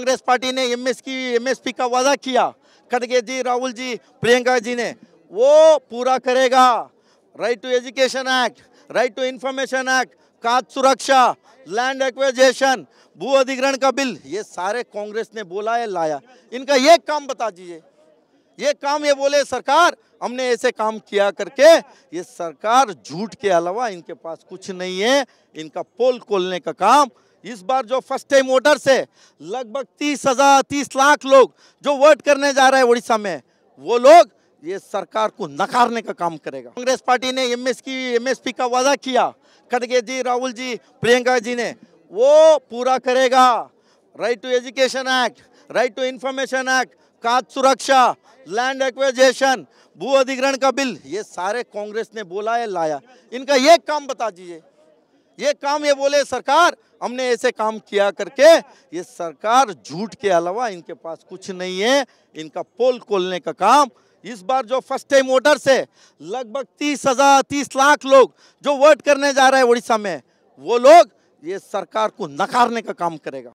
Congress party ने M की M का वादा किया खड़गे जी राहुल जी प्रियंका जी ने वो पूरा करेगा right to education act right to information act खाद सुरक्षा लैंड एक्वेजेशन भू अधिग्रहण का बिल ये सारे कांग्रेस ने बोला है लाया इनका एक काम बता दीजिए ये काम ये बोले सरकार हमने ऐसे काम किया करके ये सरकार झूठ के अलावा इनके पास कुछ नहीं है इनका पोल खोलने का काम इस बार जो फर्स्ट टाइम वोटर से लगभग तीस हजार तीस लाख लोग जो वोट करने जा रहे हैं उड़ीसा में वो लोग ये सरकार को नकारने का काम करेगा कांग्रेस पार्टी ने एम एस की एम एस पी का वादा किया खड़गे जी राहुल जी प्रियंका जी ने वो पूरा करेगा right to education act right to information act खाद्य सुरक्षा लैंड एक्वेजेशन भू अधिग्रहण का बिल ये सारे कांग्रेस ने बोला है लाया इनका ये काम बता दीजिए ये काम ये बोले सरकार हमने ऐसे काम किया करके ये सरकार झूठ के अलावा इनके पास कुछ नहीं है इनका पोल खोलने का काम इस बार जो फर्स्ट टाइम वोटर से लगभग तीस हजार तीस लाख लोग जो वोट करने जा रहे हैं उड़ीसा में वो लोग ये सरकार को नकारने का काम करेगा